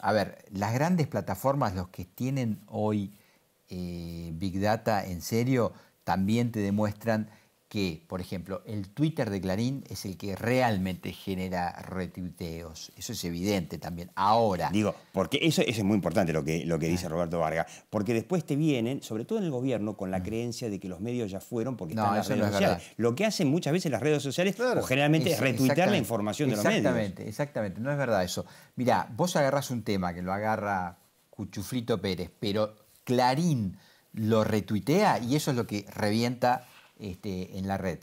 a ver, las grandes plataformas, los que tienen hoy eh, Big Data en serio, también te demuestran que, por ejemplo, el Twitter de Clarín es el que realmente genera retuiteos. Eso es evidente también. Ahora. Digo, porque eso, es muy importante lo que, lo que dice ah. Roberto Vargas, porque después te vienen, sobre todo en el gobierno, con la mm. creencia de que los medios ya fueron porque están las redes sociales. Lo que hacen muchas veces las redes sociales o generalmente es retuitear la información de los medios. Exactamente, exactamente. No es verdad eso. Mirá, vos agarrás un tema que lo agarra Cuchufrito Pérez, pero Clarín lo retuitea y eso es lo que revienta este, en la red.